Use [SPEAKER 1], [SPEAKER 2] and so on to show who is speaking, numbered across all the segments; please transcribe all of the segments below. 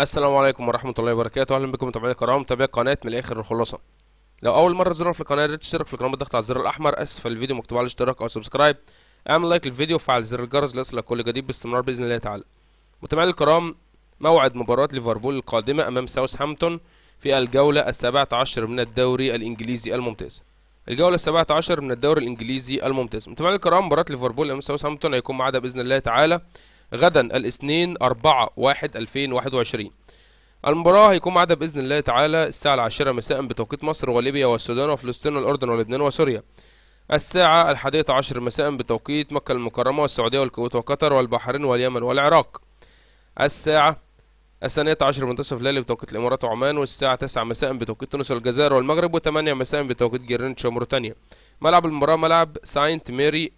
[SPEAKER 1] السلام عليكم ورحمة الله وبركاته أهلا بكم متابعينا الكرام متابعي قناة من الآخر الخلاصة لو أول مرة تزورنا في القناة يا ريت تشترك في القناة بالضغط على الزر الأحمر أسفل الفيديو مكتوب على الاشتراك أو سبسكرايب اعمل لايك للفيديو وفعل زر الجرس ليصلك كل جديد باستمرار بإذن الله تعالى متابعينا الكرام موعد مباراة ليفربول القادمة أمام ساوثهامبتون في الجولة السابعة عشر من الدوري الإنجليزي الممتاز الجولة السابعة عشر من الدوري الإنجليزي الممتاز متابعينا الكرام مباراة ليفربول أمام ساوثهامبتون هيكون معاها بإذن الله تعالى غدا الاثنين 4 1 2021 المباراة هيكون عدد بإذن الله تعالى الساعة العاشرة مساء بتوقيت مصر وليبيا والسودان وفلسطين والأردن ولبنان وسوريا الساعة الحادية عشر مساء بتوقيت مكة المكرمة والسعودية والكويت وقطر والبحرين واليمن والعراق الساعة الثانية عشر منتصف الليل بتوقيت الإمارات وعمان والساعة تسعة مساء بتوقيت تونس والجزائر والمغرب وثمانية مساء بتوقيت جرينتش وموريتانيا ملعب المباراة ملعب ساينت ميري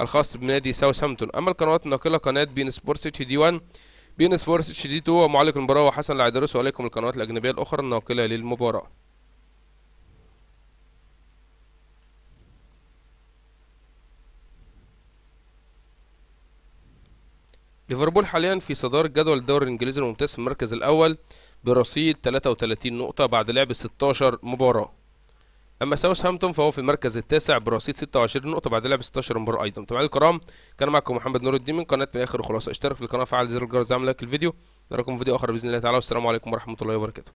[SPEAKER 1] الخاص بنادي ساوثهامبتون اما القنوات الناقله قناه بين سبورتس اتش دي 1 بين سبورتس اتش دي 2 ومعلق المباراه وحسن العيدروس واليكم القنوات الاجنبيه الاخرى الناقله للمباراه ليفربول حاليا في صدارة جدول الدوري الانجليزي الممتاز في المركز الاول برصيد 33 نقطة بعد لعب 16 مباراة اما ساوث هامبتون فهو في المركز التاسع برصيد 26 نقطه بعد لعب 16 مباراه ايضا طبعا الكرام كان معكم محمد نور الدين من قناه من اخر وخلاص اشترك في القناه فعل زر الجرس اعمل لايك للفيديو نراكم في فيديو اخر باذن الله تعالى والسلام عليكم ورحمه الله وبركاته